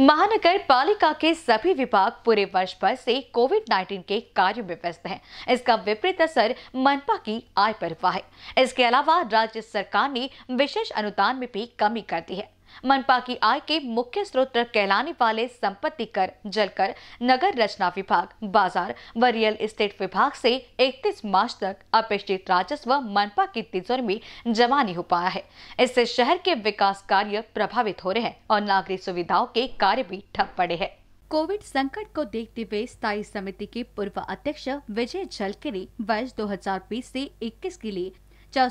महानगर पालिका के सभी विभाग पूरे वर्ष भर से कोविड 19 के कार्य में व्यस्त हैं। इसका विपरीत असर मनपा की आय पर हुआ है इसके अलावा राज्य सरकार ने विशेष अनुदान में भी कमी कर दी है मनपा की आय के मुख्य स्रोत कहलाने वाले संपत्ति कर जलकर नगर रचना विभाग बाजार व रियल एस्टेट विभाग से 31 मार्च तक अपेक्षित राजस्व मनपा की तिजोरी में जमा नहीं हो पाया है इससे शहर के विकास कार्य प्रभावित हो रहे हैं और नागरिक सुविधाओं के कार्य भी ठप पड़े हैं कोविड संकट को देखते हुए स्थायी समिति के पूर्व अध्यक्ष विजय झलके ने वर्ष 2020 से 21 के लिए चार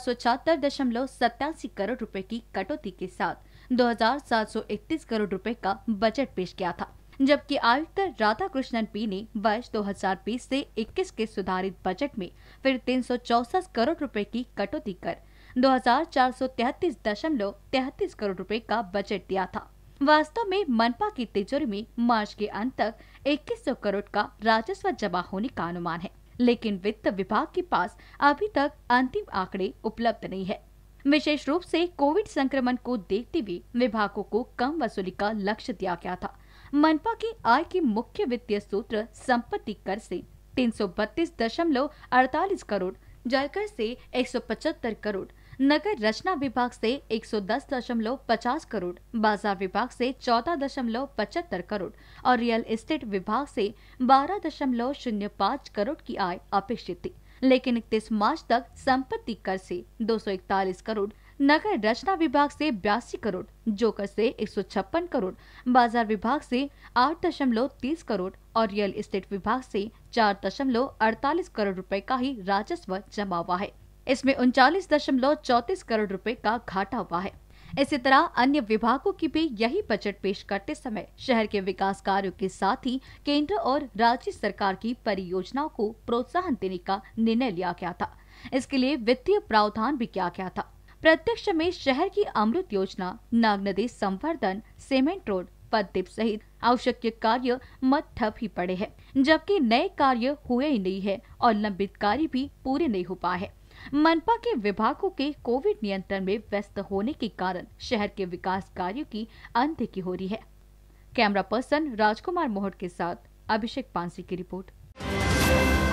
करोड़ रुपए की कटौती के साथ 2,731 करोड़ रुपए का बजट पेश किया था जबकि आयुक्त राधा कृष्णन पी ने वर्ष 2020 से 21 के सुधारित बजट में फिर तीन करोड़ रुपए की कटौती कर दो करोड़ रुपए का बजट दिया था वास्तव में मनपा की तिजोरी में मार्च के अंत तक 2100 करोड़ का राजस्व जमा होने का अनुमान है लेकिन वित्त विभाग के पास अभी तक अंतिम आंकड़े उपलब्ध नहीं है विशेष रूप से कोविड संक्रमण को देखते हुए विभागों को कम वसूली का लक्ष्य दिया गया था मनपा की आय के मुख्य वित्तीय सूत्र संपत्ति कर से तीन करोड़ जायकर से एक करोड़ नगर रचना विभाग से 110.50 करोड़ बाजार विभाग से 14.75 करोड़ और रियल एस्टेट विभाग से 12.05 करोड़ की आय अपेक्षित थी लेकिन इकतीस मार्च तक संपत्ति कर से 241 करोड़ नगर रचना विभाग से बयासी करोड़ जोकर से एक करोड़ बाजार विभाग से 8.30 करोड़ और रियल एस्टेट विभाग से 4.48 करोड़ रुपए का ही राजस्व जमा हुआ है इसमें उनचालीस दशमलव चौतीस करोड़ रुपए का घाटा हुआ है इसी तरह अन्य विभागों की भी यही बजट पेश करते समय शहर के विकास कार्यों के साथ ही केंद्र और राज्य सरकार की परियोजनाओं को प्रोत्साहन देने का निर्णय लिया गया था इसके लिए वित्तीय प्रावधान भी किया गया था प्रत्यक्ष में शहर की अमृत योजना नाग नदी संवर्धन सीमेंट रोड पद्दीप सहित आवश्यक कार्य मत ठप ही पड़े हैं जबकि नए कार्य हुए ही नहीं है और लंबित कार्य भी पूरे नहीं हो पाए हैं मनपा के विभागों के कोविड नियंत्रण में व्यस्त होने के कारण शहर के विकास कार्यों की अनदेखी हो रही है कैमरा पर्सन राजकुमार मोहट के साथ अभिषेक पांसी की रिपोर्ट